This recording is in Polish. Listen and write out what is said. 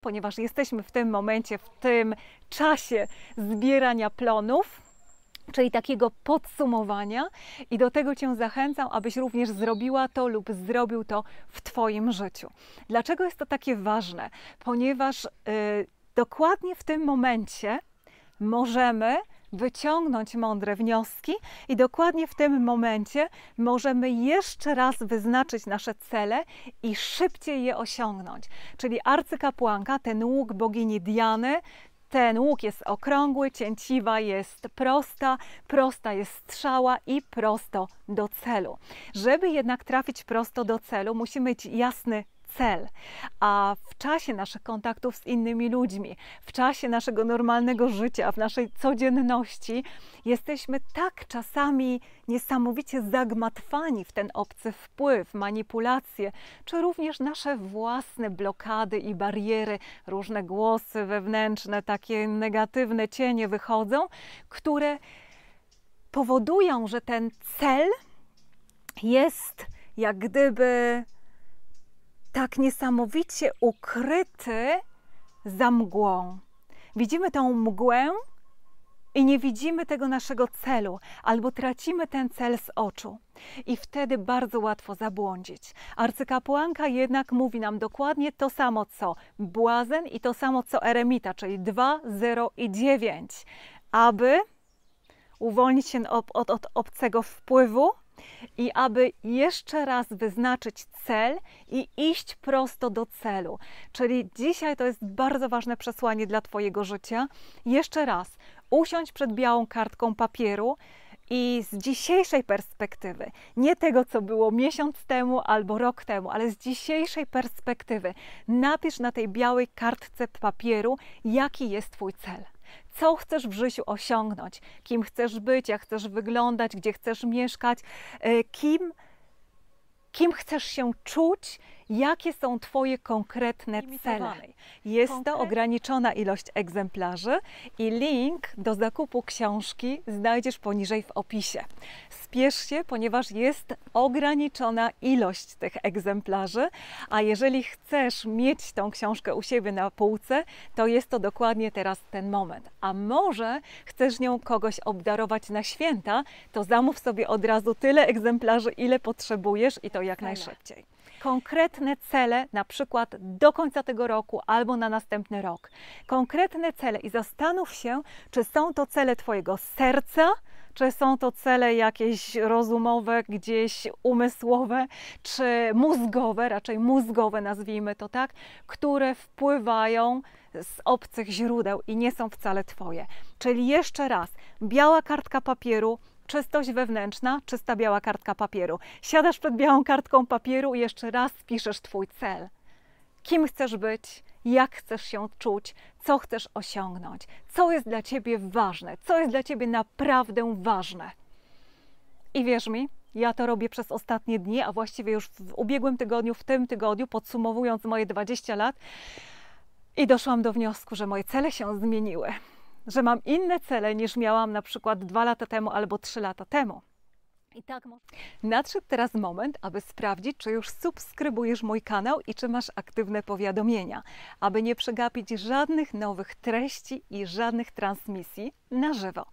ponieważ jesteśmy w tym momencie, w tym czasie zbierania plonów, czyli takiego podsumowania, i do tego Cię zachęcam, abyś również zrobiła to lub zrobił to w Twoim życiu. Dlaczego jest to takie ważne? Ponieważ yy, dokładnie w tym momencie możemy wyciągnąć mądre wnioski i dokładnie w tym momencie możemy jeszcze raz wyznaczyć nasze cele i szybciej je osiągnąć. Czyli arcykapłanka, ten łuk bogini Diany, ten łuk jest okrągły, cięciwa jest prosta, prosta jest strzała i prosto do celu. Żeby jednak trafić prosto do celu, musimy mieć jasny cel, a w czasie naszych kontaktów z innymi ludźmi, w czasie naszego normalnego życia, w naszej codzienności, jesteśmy tak czasami niesamowicie zagmatwani w ten obcy wpływ, manipulacje, czy również nasze własne blokady i bariery, różne głosy wewnętrzne, takie negatywne cienie wychodzą, które powodują, że ten cel jest jak gdyby tak niesamowicie ukryty za mgłą. Widzimy tą mgłę i nie widzimy tego naszego celu, albo tracimy ten cel z oczu. I wtedy bardzo łatwo zabłądzić. Arcykapłanka jednak mówi nam dokładnie to samo co błazen i to samo co eremita, czyli 2, 0 i 9, aby uwolnić się od, od, od obcego wpływu i aby jeszcze raz wyznaczyć cel i iść prosto do celu. Czyli dzisiaj to jest bardzo ważne przesłanie dla Twojego życia. Jeszcze raz, usiądź przed białą kartką papieru. I z dzisiejszej perspektywy, nie tego, co było miesiąc temu albo rok temu, ale z dzisiejszej perspektywy, napisz na tej białej kartce papieru, jaki jest Twój cel co chcesz w życiu osiągnąć, kim chcesz być, jak chcesz wyglądać, gdzie chcesz mieszkać, e, kim, kim chcesz się czuć, jakie są Twoje konkretne cele. Jest Konkret... to ograniczona ilość egzemplarzy i link do zakupu książki znajdziesz poniżej w opisie. Spiesz się, ponieważ jest ograniczona ilość tych egzemplarzy, a jeżeli chcesz mieć tą książkę u siebie na półce, to jest to dokładnie teraz ten moment. A może chcesz nią kogoś obdarować na święta, to zamów sobie od razu tyle egzemplarzy, ile potrzebujesz i to jak najszybciej konkretne cele, na przykład do końca tego roku albo na następny rok. Konkretne cele i zastanów się, czy są to cele Twojego serca, czy są to cele jakieś rozumowe, gdzieś umysłowe, czy mózgowe, raczej mózgowe nazwijmy to tak, które wpływają z obcych źródeł i nie są wcale Twoje. Czyli jeszcze raz, biała kartka papieru, czystość wewnętrzna, czysta biała kartka papieru. Siadasz przed białą kartką papieru i jeszcze raz piszesz Twój cel. Kim chcesz być? Jak chcesz się czuć? Co chcesz osiągnąć? Co jest dla Ciebie ważne? Co jest dla Ciebie naprawdę ważne? I wierz mi, ja to robię przez ostatnie dni, a właściwie już w ubiegłym tygodniu, w tym tygodniu, podsumowując moje 20 lat, i doszłam do wniosku, że moje cele się zmieniły że mam inne cele niż miałam na przykład dwa lata temu albo trzy lata temu. I tak Nadszedł teraz moment, aby sprawdzić, czy już subskrybujesz mój kanał i czy masz aktywne powiadomienia, aby nie przegapić żadnych nowych treści i żadnych transmisji na żywo.